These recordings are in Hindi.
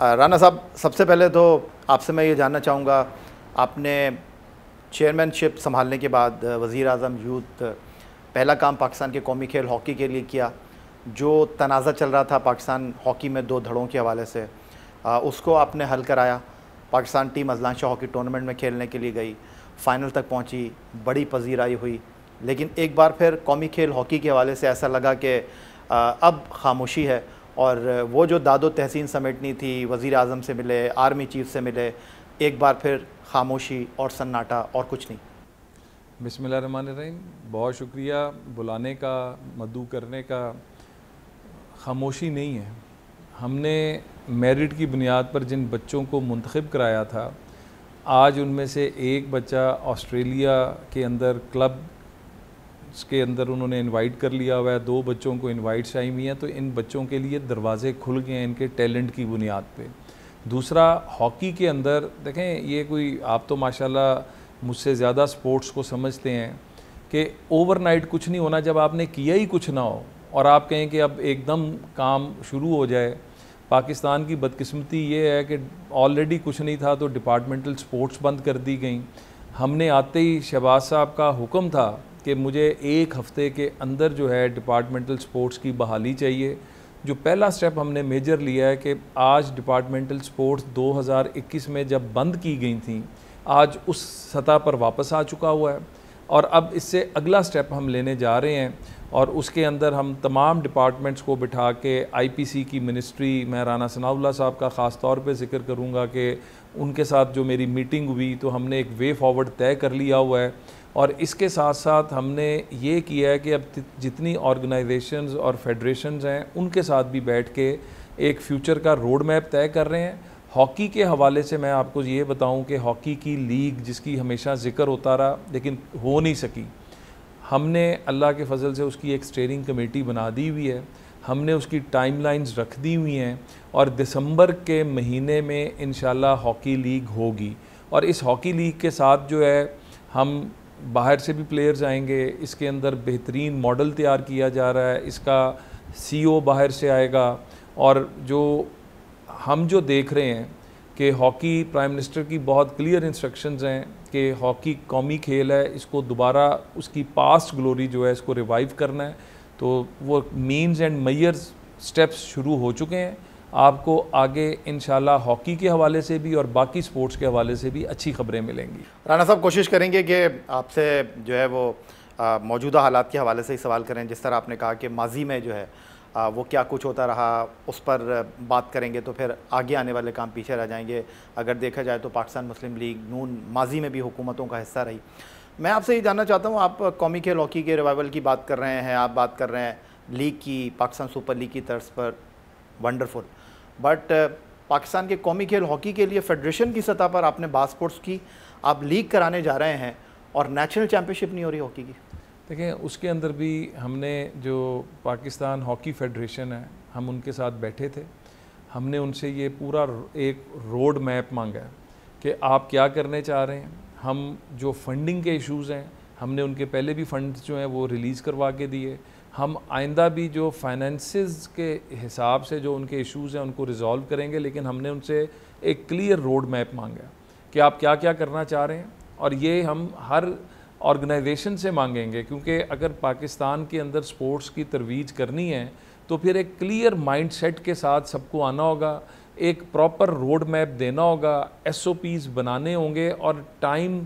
राना साहब सबसे पहले तो आपसे मैं ये जानना चाहूँगा आपने चेयरमैनशिप संभालने के बाद वज़ी अजम यूथ पहला काम पाकिस्तान के कौमी खेल हॉकी के लिए किया जो तनाज़ा चल रहा था पाकिस्तान हॉकी में दो धड़ों के हवाले से आ, उसको आपने हल कराया Pakistan team Azlan Shah hockey tournament में खेलने के लिए गई फ़ाइनल तक पहुंची बड़ी पजीराई हुई लेकिन एक बार फिर कौमी खेल हॉकी के हवाले से ऐसा लगा कि अब खामोशी है और वो जो दादो तहसीन समेटनी थी वज़ी अजम से मिले आर्मी चीफ से मिले एक बार फिर खामोशी और सन्नाटा और कुछ नहीं बिसमीम बहुत शुक्रिया बुलाने का मदू करने का खामोशी नहीं है हमने मेरिट की बुनियाद पर जिन बच्चों को मंतखब कराया था आज उनमें से एक बच्चा ऑस्ट्रेलिया के अंदर क्लब के अंदर उन्होंने इनवाइट कर लिया हुआ है दो बच्चों को इनवाइट्स आई हुई हैं तो इन बच्चों के लिए दरवाजे खुल गए हैं इनके टैलेंट की बुनियाद पे दूसरा हॉकी के अंदर देखें ये कोई आप तो माशाल्लाह मुझसे ज़्यादा स्पोर्ट्स को समझते हैं कि ओवरनाइट कुछ नहीं होना जब आपने किया ही कुछ ना हो और आप कहें कि अब एकदम काम शुरू हो जाए पाकिस्तान की बदकस्मती ये है कि ऑलरेडी कुछ नहीं था तो डिपार्टमेंटल स्पोर्ट्स बंद कर दी गई हमने आते ही शहबाज साहब का हुक्म था कि मुझे एक हफ़्ते के अंदर जो है डिपार्टमेंटल स्पोर्ट्स की बहाली चाहिए जो पहला स्टेप हमने मेजर लिया है कि आज डिपार्टमेंटल स्पोर्ट्स 2021 में जब बंद की गई थी आज उस सतह पर वापस आ चुका हुआ है और अब इससे अगला स्टेप हम लेने जा रहे हैं और उसके अंदर हम तमाम डिपार्टमेंट्स को बिठा के आईपीसी की मिनिस्ट्री मैं राना सनाउल्ला साहब का ख़ास तौर पे जिक्र करूँगा कि उनके साथ जो मेरी मीटिंग हुई तो हमने एक वे फॉरवर्ड तय कर लिया हुआ है और इसके साथ साथ हमने ये किया है कि अब जितनी ऑर्गेनाइजेशंस और फेडरेशंस हैं उनके साथ भी बैठ के एक फ्यूचर का रोड मैप तय कर रहे हैं हॉकी के हवाले से मैं आपको ये बताऊं कि हॉकी की लीग जिसकी हमेशा जिक्र होता रहा लेकिन हो नहीं सकी हमने अल्लाह के फजल से उसकी एक स्टेयरिंग कमेटी बना दी हुई है हमने उसकी टाइमलाइंस रख दी हुई हैं और दिसंबर के महीने में इन हॉकी लीग होगी और इस हॉकी लीग के साथ जो है हम बाहर से भी प्लेयर्स आएंगे इसके अंदर बेहतरीन मॉडल तैयार किया जा रहा है इसका सीईओ e बाहर से आएगा और जो हम जो देख रहे हैं कि हॉकी प्राइम मिनिस्टर की बहुत क्लियर इंस्ट्रक्शंस हैं कि हॉकी कौमी खेल है इसको दोबारा उसकी पास्ट ग्लोरी जो है इसको रिवाइव करना है तो वो मीन्स एंड मैयर्स स्टेप्स शुरू हो चुके हैं आपको आगे इन हॉकी के हवाले से भी और बाकी स्पोर्ट्स के हवाले से भी अच्छी खबरें मिलेंगी राना साहब कोशिश करेंगे कि आपसे जो है वो मौजूदा हालात के हवाले से ही सवाल करें जिस तरह आपने कहा कि माजी में जो है आ, वो क्या कुछ होता रहा उस पर बात करेंगे तो फिर आगे आने वाले काम पीछे रह जाएंगे अगर देखा जाए तो पाकिस्तान मुस्लिम लीग नून माजी में भी हुकूमतों का हिस्सा रही मैं आपसे ये जानना चाहता हूँ आप कौमी खेल हॉकी के रिवाइवल की बात कर रहे हैं आप बात कर रहे हैं लीग की पाकिस्तान सुपर लीग की तर्ज पर वंडरफुल बट uh, पाकिस्तान के कौमी खेल हॉकी के लिए फेडरेशन की सतह पर आपने बास्पोर्ट्स की आप लीग कराने जा रहे हैं और नेशनल चैम्पियनशिप नहीं हो रही हॉकी की देखें उसके अंदर भी हमने जो पाकिस्तान हॉकी फेडरेशन है हम उनके साथ बैठे थे हमने उनसे ये पूरा एक रोड मैप मांगा है कि आप क्या करने चाह रहे हैं हम जो फंडिंग के इश्यूज़ हैं हमने उनके पहले भी फंड जो हैं वो रिलीज़ करवा के दिए हम आइंदा भी जो फाइनेंसेस के हिसाब से जो उनके इश्यूज हैं उनको रिजॉल्व करेंगे लेकिन हमने उनसे एक क्लियर रोड मैप मांगा कि आप क्या क्या करना चाह रहे हैं और ये हम हर ऑर्गेनाइजेशन से मांगेंगे क्योंकि अगर पाकिस्तान के अंदर स्पोर्ट्स की तरवीज करनी है तो फिर एक क्लियर माइंड सेट के साथ सबको आना होगा एक प्रॉपर रोड मैप देना होगा एस बनाने होंगे और टाइम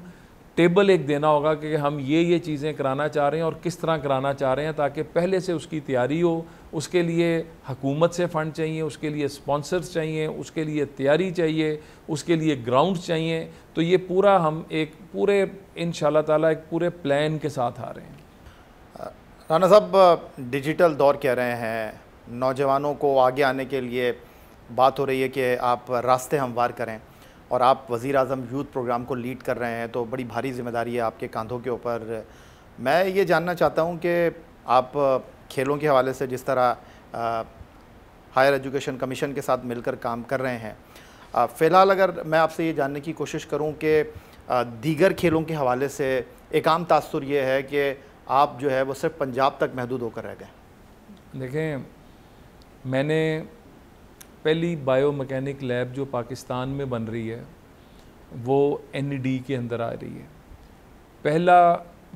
टेबल एक देना होगा कि हम ये ये चीज़ें कराना चाह रहे हैं और किस तरह कराना चाह रहे हैं ताकि पहले से उसकी तैयारी हो उसके लिए हकूमत से फ़ंड चाहिए उसके लिए स्पॉन्सर्स चाहिए उसके लिए तैयारी चाहिए उसके लिए ग्राउंड चाहिए तो ये पूरा हम एक पूरे इन ताला एक पूरे प्लान के साथ आ रहे हैं राना साहब डिजिटल दौर कह रहे हैं नौजवानों को आगे आने के लिए बात हो रही है कि आप रास्ते हमवार करें और आप वज़ी अजम यूथ प्रोग्राम को लीड कर रहे हैं तो बड़ी भारी जिम्मेदारी है आपके कंधों के ऊपर मैं ये जानना चाहता हूँ कि आप खेलों के हवाले से जिस तरह हायर एजुकेशन कमीशन के साथ मिलकर काम कर रहे हैं फ़िलहाल अगर मैं आपसे ये जानने की कोशिश करूँ कि दीगर खेलों के हवाले से एक आम तासर ये है कि आप जो है वो सिर्फ पंजाब तक महदूद होकर रह गए देखें मैंने पहली बायो मकैनिक लैब जो पाकिस्तान में बन रही है वो एन e के अंदर आ रही है पहला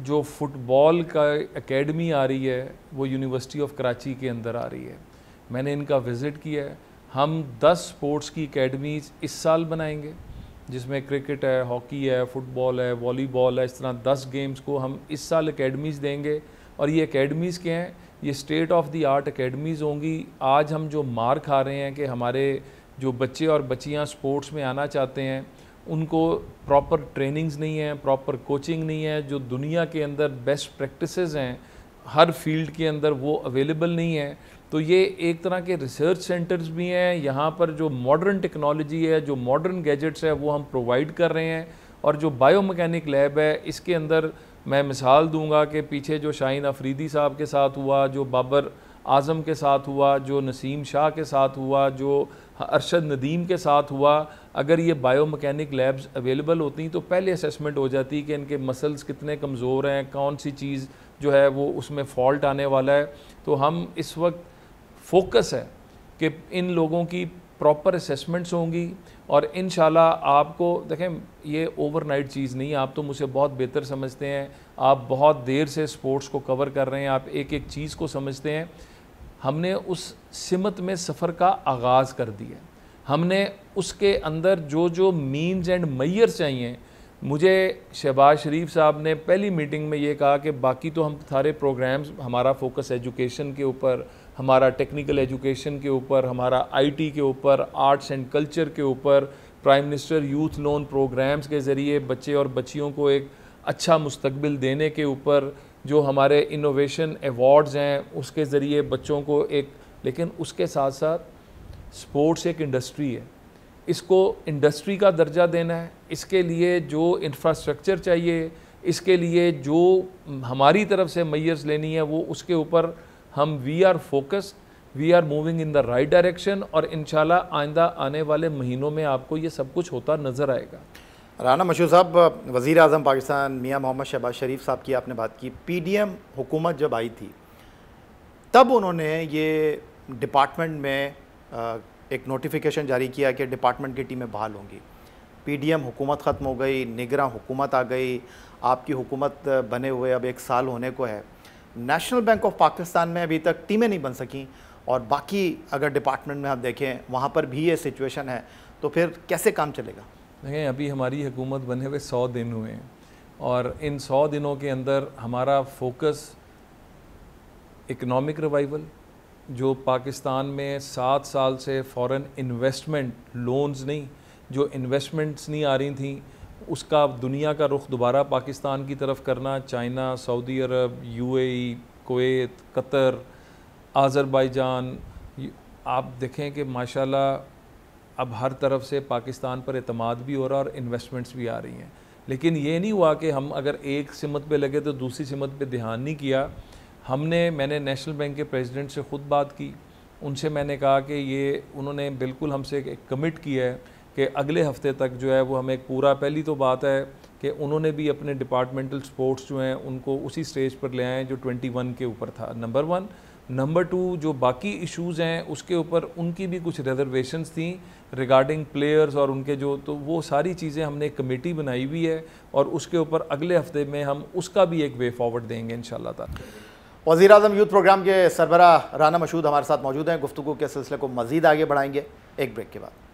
जो फुटबॉल का एकेडमी आ रही है वो यूनिवर्सिटी ऑफ कराची के अंदर आ रही है मैंने इनका विज़िट किया है हम 10 स्पोर्ट्स की एकेडमीज इस साल बनाएंगे जिसमें क्रिकेट है हॉकी है फुटबॉल है वॉलीबॉल है इस तरह 10 गेम्स को हम इस साल एकेडमीज़ देंगे और ये एकेडमीज़ के हैं ये state of the art academies होंगी आज हम जो मार खा रहे हैं कि हमारे जो बच्चे और बच्चियाँ स्पोर्ट्स में आना चाहते हैं उनको प्रॉपर ट्रेनिंग्स नहीं है प्रॉपर कोचिंग नहीं है जो दुनिया के अंदर बेस्ट प्रैक्टिसेस हैं हर फील्ड के अंदर वो अवेलेबल नहीं है तो ये एक तरह के रिसर्च सेंटर्स भी हैं यहाँ पर जो मॉडर्न टेक्नोलॉजी है जो मॉडर्न गैजेट्स है वो हम प्रोवाइड कर रहे हैं और जो बायो लैब है इसके अंदर मैं मिसाल दूंगा कि पीछे जो शाहीन अफरीदी साहब के साथ हुआ जो बाबर आज़म के साथ हुआ जो नसीम शाह के साथ हुआ जो अरशद नदीम के साथ हुआ अगर ये बायो मकैनिक लैब्स अवेलेबल होती तो पहले असेसमेंट हो जाती कि इनके मसल्स कितने कमज़ोर हैं कौन सी चीज़ जो है वो उसमें फॉल्ट आने वाला है तो हम इस वक्त फोकस है कि इन लोगों की प्रॉपर असेसमेंट्स होंगी और इन आपको देखें ये ओवरनाइट चीज़ नहीं आप तो मुझे बहुत बेहतर समझते हैं आप बहुत देर से स्पोर्ट्स को कवर कर रहे हैं आप एक एक चीज़ को समझते हैं हमने उस सिमत में सफ़र का आगाज़ कर दिया हमने उसके अंदर जो जो मीन्स एंड मैयर चाहिए मुझे शहबाज शरीफ साहब ने पहली मीटिंग में ये कहा कि बाकी तो हम सारे प्रोग्राम्स हमारा फोकस एजुकेशन के ऊपर हमारा टेक्निकल एजुकेशन के ऊपर हमारा आईटी के ऊपर आर्ट्स एंड कल्चर के ऊपर prime minister youth loan programs के ज़रिए बच्चे और बच्चियों को एक अच्छा मुस्तबिल देने के ऊपर जो हमारे इनोवेशन अवार्ड्स हैं उसके ज़रिए बच्चों को एक लेकिन उसके साथ साथ स्पोर्ट्स एक इंडस्ट्री है इसको इंडस्ट्री का दर्जा देना है इसके लिए जो इंफ्रास्ट्रक्चर चाहिए इसके लिए जो हमारी तरफ से मैयर्स लेनी है वो उसके ऊपर हम we are focused we are moving in the right direction और इन आइंदा आने वाले महीनों में आपको ये सब कुछ होता नज़र आएगा राना मशहूर साहब वज़ी अजम पाकिस्तान मियाँ मोहम्मद शहबाज शरीफ साहब की आपने बात की पी डी एम हुकूमत जब आई थी तब उन्होंने ये डिपार्टमेंट में एक नोटिफिकेशन जारी किया कि डिपार्टमेंट की टीमें बहाल होंगी पी डी एम हुकूमत ख़त्म हो गई निगरान हुकूमत आ गई आपकी हुकूमत बने हुए अब एक साल होने को है नेशनल बैंक ऑफ पाकिस्तान में अभी तक टीमें नहीं बन सकी और बाकी अगर डिपार्टमेंट में आप देखें वहाँ पर भी ये सिचुएशन है तो फिर कैसे काम चलेगा देखें अभी हमारी हुकूमत बने हुए सौ दिन हुए हैं और इन सौ दिनों के अंदर हमारा फोकस इकोनॉमिक रिवाइवल जो पाकिस्तान में सात साल से फॉरेन इन्वेस्टमेंट लोन्स नहीं जो इन्वेस्टमेंट्स नहीं आ रही थी उसका दुनिया का रुख दोबारा पाकिस्तान की तरफ करना चाइना सऊदी अरब यूएई कोत कतर आज़रबाईजान आप देखें कि माशाल्लाह अब हर तरफ से पाकिस्तान पर अतमाद भी हो रहा और इन्वेस्टमेंट्स भी आ रही हैं लेकिन ये नहीं हुआ कि हम अगर एक सिमत पे लगे तो दूसरी सिमत पे ध्यान नहीं किया हमने मैंने नेशनल बैंक के प्रेसिडेंट से ख़ुद बात की उनसे मैंने कहा कि ये उन्होंने बिल्कुल हमसे कमिट किया है कि अगले हफ्ते तक जो है वो हमें एक पूरा पहली तो बात है कि उन्होंने भी अपने डिपार्टमेंटल स्पोर्ट्स जो हैं उनको उसी स्टेज पर ले आएँ जो 21 के ऊपर था नंबर वन नंबर टू जो बाकी इश्यूज हैं उसके ऊपर उनकी भी कुछ रिजर्वेशंस थी रिगार्डिंग प्लेयर्स और उनके जो तो वो सारी चीज़ें हमने एक कमेटी बनाई हुई है और उसके ऊपर अगले हफ्ते में हम उसका भी एक वे फॉरवर्ड देंगे इन शाला वज़ी अजम यूथ प्रोग्राम के सरबरा राना मशहूद हमारे साथ मौजूद हैं गुफ्तु के सिलसिले को मज़ीद आगे बढ़ाएंगे एक ब्रेक के बाद